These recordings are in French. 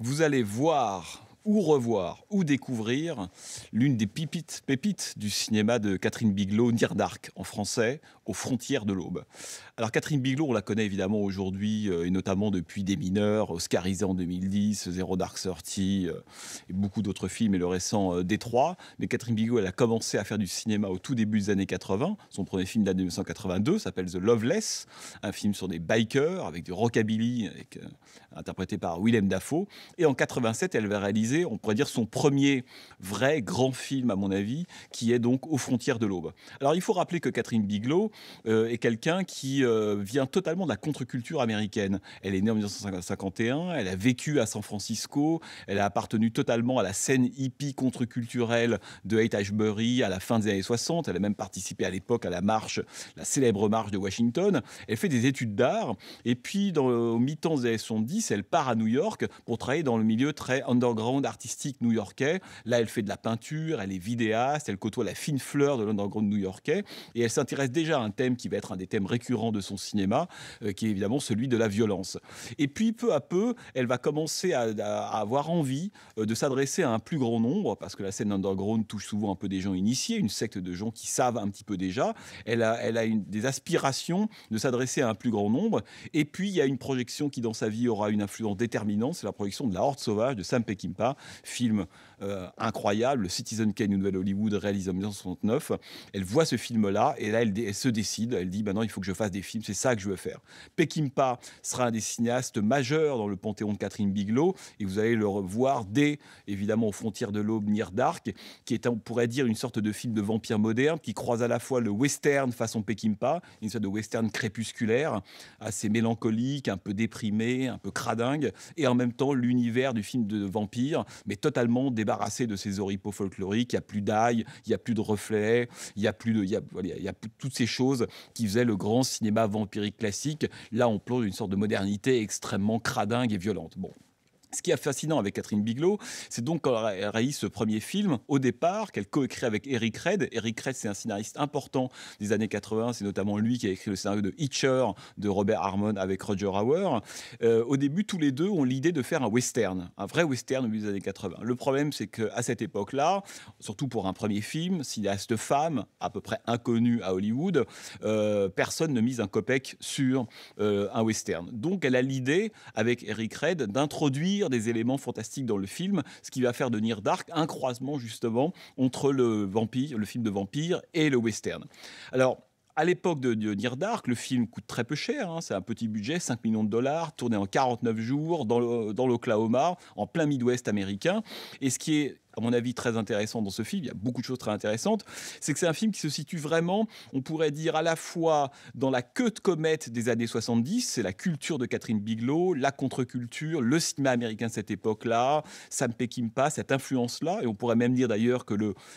vous allez voir ou revoir ou découvrir l'une des pépites, pépites du cinéma de Catherine Bigelow, Near Dark en français, aux frontières de l'aube. Alors Catherine Bigelow, on la connaît évidemment aujourd'hui euh, et notamment depuis Des mineurs, Oscarisé en 2010, Zero Dark sortie euh, et beaucoup d'autres films et le récent euh, Détroit. Mais Catherine Bigelow, elle a commencé à faire du cinéma au tout début des années 80. Son premier film d'année 1982, s'appelle The Loveless, un film sur des bikers avec du rockabilly, interprété par Willem Dafoe. Et en 87, elle va réaliser on pourrait dire, son premier vrai grand film, à mon avis, qui est donc Aux frontières de l'aube. Alors il faut rappeler que Catherine Bigelow euh, est quelqu'un qui euh, vient totalement de la contre-culture américaine. Elle est née en 1951, elle a vécu à San Francisco, elle a appartenu totalement à la scène hippie contre-culturelle de Haight Ashbury à la fin des années 60. Elle a même participé à l'époque à la marche, la célèbre marche de Washington. Elle fait des études d'art et puis dans, au mi-temps des années 70, elle part à New York pour travailler dans le milieu très underground artistique new-yorkais. Là, elle fait de la peinture, elle est vidéaste, elle côtoie la fine fleur de l'underground new-yorkais et elle s'intéresse déjà à un thème qui va être un des thèmes récurrents de son cinéma, euh, qui est évidemment celui de la violence. Et puis, peu à peu, elle va commencer à, avoir envie euh, de s'adresser à un plus grand nombre parce que la scène underground touche souvent un peu des gens initiés, une secte de gens qui savent un petit peu déjà. Elle a, elle a des aspirations de s'adresser à un plus grand nombre. Et puis, il y a une projection qui, dans sa vie, aura une influence déterminante, c'est la projection de La Horde Sauvage de Sam Peckinpah film euh, incroyable, Citizen Kane, Nouvelle Hollywood, réalisé en 1969. Elle voit ce film-là et là, elle, se décide. Elle dit maintenant, bah il faut que je fasse des films, c'est ça que je veux faire. Peckinpah sera un des cinéastes majeurs dans le panthéon de Catherine Bigelow et vous allez le revoir dès, évidemment, aux frontières de l'aube, Nier Dark, qui est, on pourrait dire, une sorte de film de vampire moderne qui croise à la fois le western façon Peckinpah, une sorte de western crépusculaire, assez mélancolique, un peu déprimé, un peu cradingue, et en même temps l'univers du film de vampire mais totalement débarrassé de ces oripeaux folkloriques. Il n'y a plus d'ail, il n'y a plus de reflets, il n'y a plus de, il y a, toutes ces choses qui faisaient le grand cinéma vampirique classique. Là, on plonge une sorte de modernité extrêmement cradingue et violente. Bon. Ce qui est fascinant avec Catherine Bigelow, c'est donc quand elle réalise ce premier film, au départ, qu'elle coécrit avec Eric Red. Eric Red, c'est un scénariste important des années 80. C'est notamment lui qui a écrit le scénario de Hitcher de Robert Harmon avec Roger Hauer. Euh, au début, tous les deux ont l'idée de faire un western, un vrai western des années 80. Le problème, c'est qu'à cette époque-là, surtout pour un premier film, cinéaste femme, à peu près inconnue à Hollywood, euh, personne ne mise un copec sur euh, un western. Donc, elle a l'idée, avec Eric Red, d'introduire des éléments fantastiques dans le film, ce qui va faire de Near Dark un croisement justement entre le vampire, le film de vampire et le western. Alors, à l'époque de, Dark, le film coûte très peu cher. Hein. c'est un petit budget, 5 millions de dollars, tourné en 49 jours dans l'Oklahoma, en plein Midwest américain. Et ce qui est mon avis, très intéressant dans ce film, il y a beaucoup de choses très intéressantes, c'est que c'est un film qui se situe vraiment, on pourrait dire, à la fois dans la queue de comète des années 70, c'est la culture de Catherine Bigelow, la contre-culture, le cinéma américain de cette époque-là, Sam Peckinpah, cette influence-là, et on pourrait même dire d'ailleurs que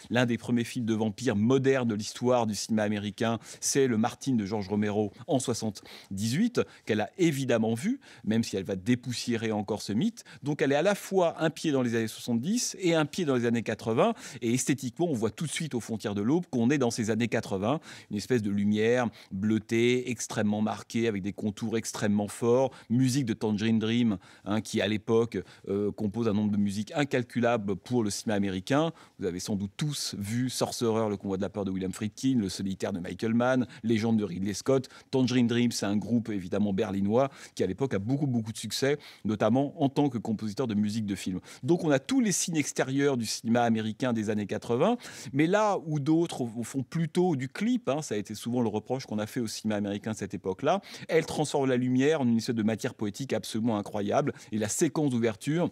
l'un des premiers films de vampires modernes de l'histoire du cinéma américain, c'est le Martin de George Romero en 78, qu'elle a évidemment vu, même si elle va dépoussiérer encore ce mythe. Donc elle est à la fois un pied dans les années 70 et un pied dans les années 80. Et esthétiquement, on voit tout de suite aux frontières de l'aube qu'on est dans ces années 80. Une espèce de lumière bleutée, extrêmement marquée, avec des contours extrêmement forts. Musique de Tangerine Dream, hein, qui à l'époque euh, compose un nombre de musiques incalculables pour le cinéma américain. Vous avez sans doute tous vu Sorcerer, le convoi de la peur de William Friedkin, le solitaire de Michael Mann, Légende de Ridley Scott. Tangerine Dream, c'est un groupe évidemment berlinois qui à l'époque a beaucoup beaucoup de succès, notamment en tant que compositeur de musique de film. Donc on a tous les signes extérieurs du cinéma américain des années 80. Mais là où d'autres font plutôt du clip, hein, ça a été souvent le reproche qu'on a fait au cinéma américain de cette époque-là, elle transforme la lumière en une espèce de matière poétique absolument incroyable. Et la séquence d'ouverture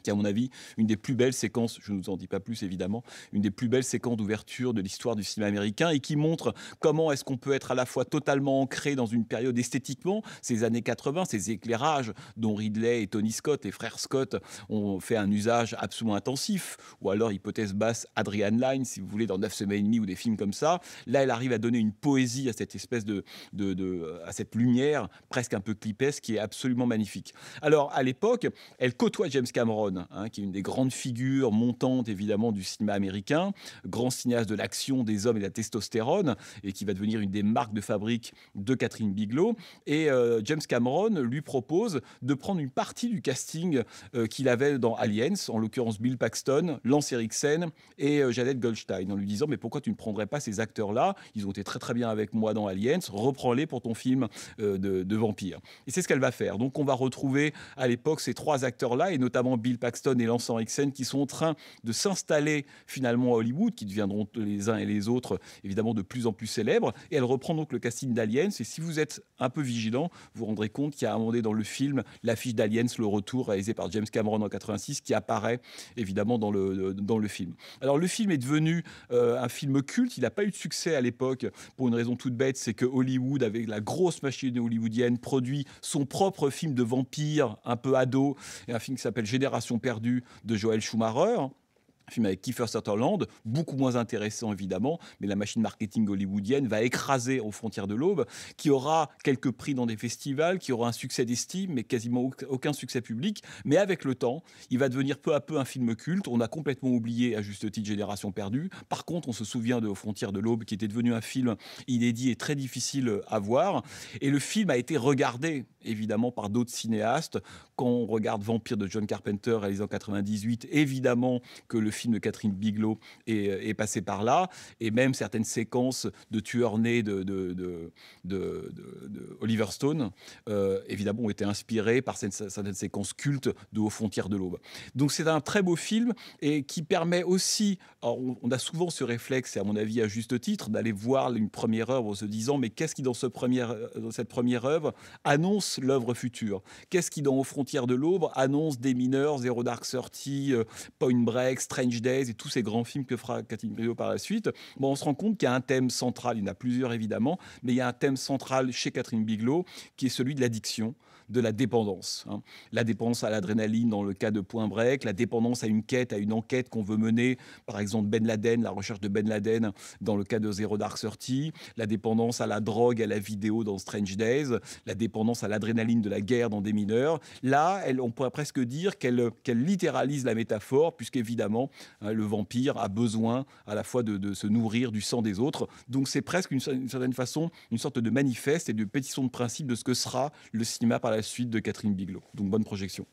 qui à mon avis une des plus belles séquences, je ne vous en dis pas plus évidemment, une des plus belles séquences d'ouverture de l'histoire du cinéma américain et qui montre comment est-ce qu'on peut être à la fois totalement ancré dans une période esthétiquement, ces années 80, ces éclairages dont Ridley et Tony Scott, les frères Scott, ont fait un usage absolument intensif, ou alors hypothèse basse Adrian Lyne, si vous voulez, dans 9 semaines et demie ou des films comme ça, là elle arrive à donner une poésie à cette espèce de, de, de à cette lumière presque un peu clipesque qui est absolument magnifique. Alors à l'époque, elle côtoie James Cameron, Hein, qui est une des grandes figures montantes évidemment du cinéma américain, grand cinéaste de l'action, des hommes et de la testostérone, et qui va devenir une des marques de fabrique de Catherine Bigelow. Et euh, James Cameron lui propose de prendre une partie du casting euh, qu'il avait dans Aliens, en l'occurrence Bill Paxton, Lance Erickson et euh, Janet Goldstein, en lui disant mais pourquoi tu ne prendrais pas ces acteurs-là Ils ont été très très bien avec moi dans Aliens, reprends-les pour ton film de, de vampire. Et c'est ce qu'elle va faire. Donc on va retrouver à l'époque ces trois acteurs-là et notamment Bill Paxton et Lance Henriksen qui sont en train de s'installer finalement à Hollywood, qui deviendront les uns et les autres évidemment de plus en plus célèbres. Et elle reprend donc le casting d'Aliens. Et si vous êtes un peu vigilant, vous rendrez compte qu'il y a un dans le film l'affiche d'Aliens, le retour réalisé par James Cameron en 86, qui apparaît évidemment dans le, dans le film. Alors le film est devenu euh, un film culte. Il n'a pas eu de succès à l'époque pour une raison toute bête, c'est que Hollywood, avec la grosse machine hollywoodienne, produit son propre film de vampire un peu ado, et un film qui s'appelle Génération perdue de Joël Schumacher film avec Kiefer Sutherland, beaucoup moins intéressant évidemment, mais la machine marketing hollywoodienne va écraser aux frontières de l'aube, qui aura quelques prix dans des festivals, qui aura un succès d'estime, mais quasiment aucun succès public. Mais avec le temps, il va devenir peu à peu un film culte. On a complètement oublié, à juste titre, Génération perdue. Par contre, on se souvient de Aux frontières de l'aube, qui était devenu un film inédit et très difficile à voir. Et le film a été regardé, évidemment, par d'autres cinéastes. Quand on regarde Vampire de John Carpenter, réalisé en 98, évidemment que le film film de Catherine Bigelow euh, est, passé par là, et même certaines séquences de tueurs nés de, de, de, Oliver Stone, euh, évidemment, ont été inspirées par cette séquence séquences cultes de Aux frontières de l'aube. Donc c'est un très beau film et qui permet aussi, on, a souvent ce réflexe, et à mon avis à juste titre, d'aller voir une première œuvre en se disant, mais qu'est-ce qui dans, ce première euh, dans cette première œuvre annonce l'œuvre future Qu'est-ce qui dans Aux frontières de l'aube annonce des mineurs, Zero Dark Thirty, Point Break, et tous ces grands films que fera Catherine Brio par la suite, bon, on se rend compte qu'il y a un thème central, il y en a plusieurs évidemment, mais il y a un thème central chez Catherine Bigelow qui est celui de l'addiction de la dépendance. Hein. La dépendance à l'adrénaline dans le cas de Point Break, la dépendance à une quête, à une enquête qu'on veut mener, par exemple Ben Laden, la recherche de Ben Laden dans le cas de Zero Dark Thirty, la dépendance à la drogue, à la vidéo dans Strange Days, la dépendance à l'adrénaline de la guerre dans Des mineurs. Là, elle, on pourrait presque dire qu'elle littéralise la métaphore, puisqu'évidemment, hein, le vampire a besoin à la fois de, se nourrir du sang des autres. Donc c'est presque une, une certaine façon une sorte de manifeste et de pétition de principe de ce que sera le cinéma par la suite de Catherine Bigelow. Donc bonne projection.